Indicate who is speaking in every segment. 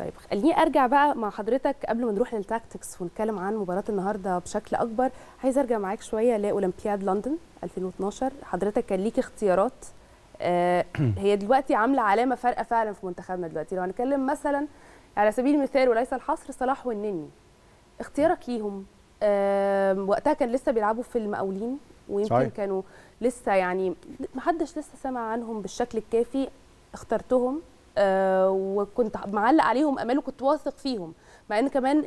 Speaker 1: طيب خليني ارجع بقى مع حضرتك قبل ما نروح للتاكتكس ونتكلم عن مباراه النهارده بشكل اكبر عايز ارجع معاك شويه لاولمبياد لندن 2012 حضرتك كان ليك اختيارات آه، هي دلوقتي عامله علامه فارقه فعلا في منتخبنا دلوقتي لو هنتكلم مثلا على سبيل المثال وليس الحصر صلاح والنني اختيارك ليهم وقتها كان لسه بيلعبوا في المقاولين ويمكن كانوا لسه يعني محدش لسه سمع عنهم بالشكل الكافي اخترتهم آه، وكنت معلق عليهم امال وكنت واثق فيهم مع ان كمان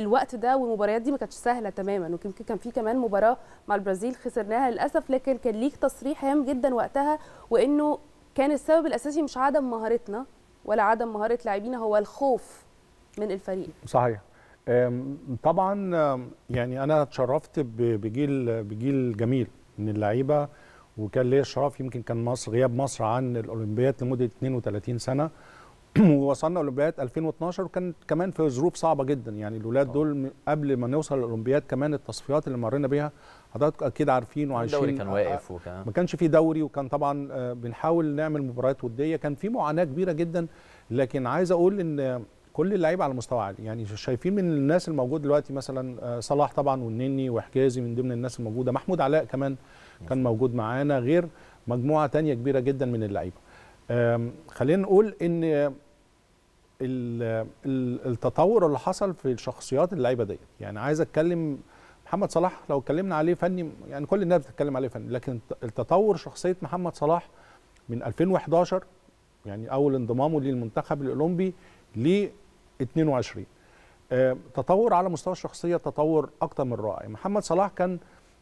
Speaker 1: الوقت ده والمباريات دي ما كانتش سهله تماما ويمكن كان في كمان مباراه مع البرازيل خسرناها للاسف لكن كان ليك تصريح هام جدا وقتها وانه كان السبب الاساسي مش عدم مهارتنا ولا عدم مهاره لاعبينا هو الخوف من الفريق
Speaker 2: صحيح طبعا يعني انا اتشرفت بجيل بجيل جميل من اللعيبه وكان ليا الشرف يمكن كان مصر غياب مصر عن الاولمبياد لمده 32 سنه ووصلنا اولمبياد 2012 وكان كمان في ظروف صعبه جدا يعني الاولاد آه. دول قبل ما نوصل الاولمبياد كمان التصفيات اللي مرينا بيها حضراتكم اكيد عارفين وعايشين الدوري كان آه، واقف آه، وكان ما كانش في دوري وكان طبعا بنحاول نعمل مباريات وديه كان في معاناه كبيره جدا لكن عايز اقول ان كل اللعيبه على مستوى عالي يعني شايفين من الناس الموجود دلوقتي مثلا صلاح طبعا والنني وحجازي من ضمن الناس الموجوده محمود علاء كمان كان موجود معانا غير مجموعه تانية كبيره جدا من اللعيبه خلينا نقول ان التطور اللي حصل في الشخصيات اللعيبه ديت يعني عايز اتكلم محمد صلاح لو اتكلمنا عليه فني يعني كل الناس بتتكلم عليه فني لكن التطور شخصيه محمد صلاح من 2011 يعني اول انضمامه للمنتخب الاولمبي ل 22 تطور على مستوى الشخصيه تطور اكتر من رائع محمد صلاح كان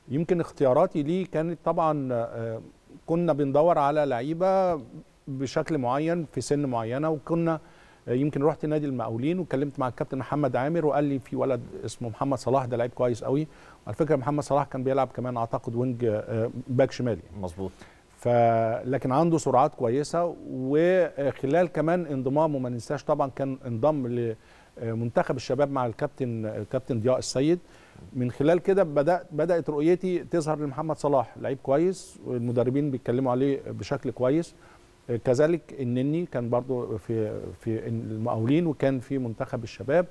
Speaker 2: يمكن اختياراتي ليه كانت طبعا آه، كنا بندور على لعيبه بشكل معين في سن معينه وكنا آه، يمكن رحت نادي المقاولين وكلمت مع الكابتن محمد عامر وقال لي في ولد اسمه محمد صلاح ده لعيب كويس قوي وعلى فكره محمد صلاح كان بيلعب كمان اعتقد وينج آه، باك شمالي يعني. مظبوط ف لكن عنده سرعات كويسه وخلال كمان انضمامه ما ننساش طبعا كان انضم ل منتخب الشباب مع الكابتن الكابتن ضياء السيد من خلال كده بدات بدات رؤيتي تظهر لمحمد صلاح لعيب كويس والمدربين بيتكلموا عليه بشكل كويس كذلك النني كان برضو في في المقاولين وكان في منتخب الشباب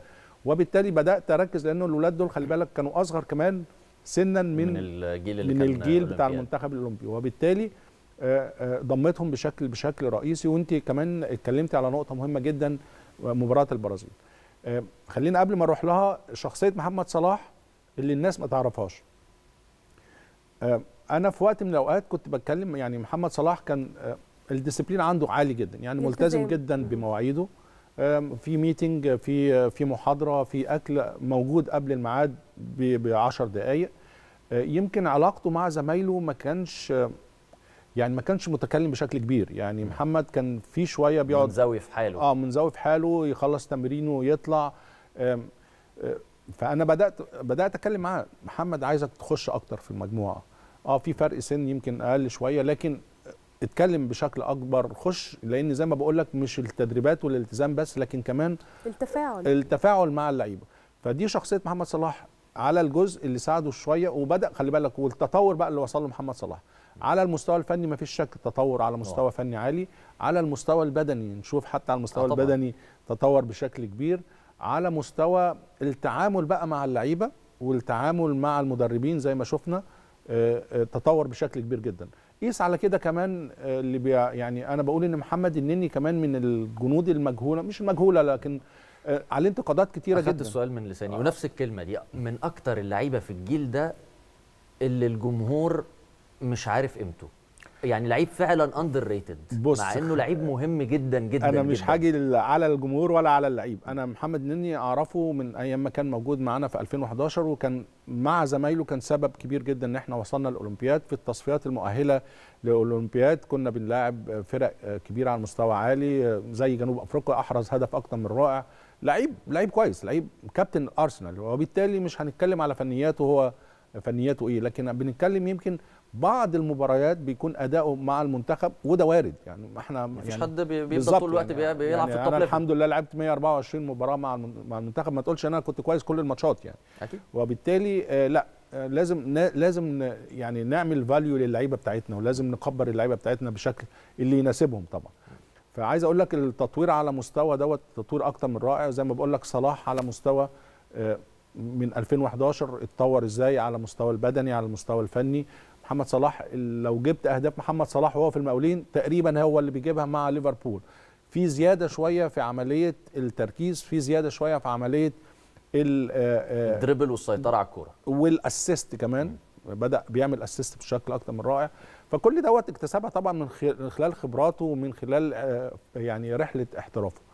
Speaker 2: وبالتالي بدات اركز لانه الاولاد دول خلي بالك كانوا اصغر كمان سنا من من الجيل, اللي من الجيل بتاع المنتخب الاولمبي وبالتالي آه، آه، ضمتهم بشكل بشكل رئيسي وانت كمان اتكلمتي على نقطه مهمه جدا مباراه البرازيل آه، خلينا قبل ما اروح لها شخصيه محمد صلاح اللي الناس ما تعرفهاش آه، انا في وقت من الاوقات كنت بتكلم يعني محمد صلاح كان آه، الديسيبلين عنده عالي جدا يعني ملتزم جدا بمواعيده في ميتنج في في محاضره في اكل موجود قبل الميعاد ب 10 دقائق يمكن علاقته مع زمايله ما كانش يعني ما كانش متكلم بشكل كبير يعني محمد كان في شويه بيقعد منزوي في حاله اه منزوي في حاله يخلص تمرينه ويطلع آه، فانا بدات بدات اتكلم معاه محمد عايزك تخش اكتر في المجموعه اه في فرق سن يمكن اقل شويه لكن اتكلم بشكل اكبر خش لان زي ما بقول لك مش التدريبات والالتزام بس لكن كمان
Speaker 1: التفاعل
Speaker 2: التفاعل مع اللعيبه فدي شخصيه محمد صلاح على الجزء اللي ساعده شويه وبدا خلي بالك والتطور بقى اللي وصل له محمد صلاح على المستوى الفني ما فيش شك تطور على مستوى أوه. فني عالي على المستوى البدني نشوف حتى على المستوى أطبع. آه، البدني تطور بشكل كبير على مستوى التعامل بقى مع اللعيبه والتعامل مع المدربين زي ما شفنا آه، آه، تطور بشكل كبير جدا قيس على كده كمان اللي بي يعني انا بقول ان محمد النني كمان من الجنود المجهوله مش المجهوله لكن آه، عليه انتقادات كتيره جدا السؤال من لساني آه. ونفس الكلمه دي من اكتر اللعيبه في الجيل ده اللي الجمهور مش عارف قيمته يعني لعيب فعلا اندر ريتد مع انه لعيب مهم جدا جدا انا مش هاجي على الجمهور ولا على اللعيب انا محمد نني اعرفه من ايام ما كان موجود معانا في 2011 وكان مع زمايله كان سبب كبير جدا ان احنا وصلنا الاولمبياد في التصفيات المؤهله لاولمبياد كنا بنلاعب فرق كبيره على مستوى عالي آه، زي جنوب افريقيا احرز هدف اكتر من رائع لعيب لعيب كويس لعيب كابتن ارسنال وبالتالي مش هنتكلم على فنياته هو فنياته ايه لكن بنتكلم يمكن بعض المباريات بيكون اداؤه مع المنتخب وده وارد يعني احنا مفيش يعني حد بيفضل طول الوقت يعني بيلعب يعني في التوب الحمد لله لعبت 124 مباراه مع مع المنتخب ما تقولش انا كنت كويس كل الماتشات يعني أكيد. وبالتالي آه، لا آه، لازم لازم يعني نعمل فاليو للعيبه بتاعتنا ولازم نكبر اللعيبه بتاعتنا بشكل اللي يناسبهم طبعا فعايز اقول لك التطوير على مستوى دوت تطوير اكتر من رائع زي ما بقول لك صلاح على مستوى آه، من 2011 اتطور ازاي على مستوى البدني على المستوى الفني محمد صلاح لو جبت اهداف محمد صلاح وهو في المقاولين تقريبا هو اللي بيجيبها مع ليفربول في زياده شويه في عمليه التركيز في زياده شويه في عمليه آه، آه، الدريبل والسيطره على الكوره والاسيست كمان بدا بيعمل اسيست بشكل اكتر من رائع فكل دوت اكتسبها طبعا من خلال خبراته ومن خلال آه، يعني رحله احترافه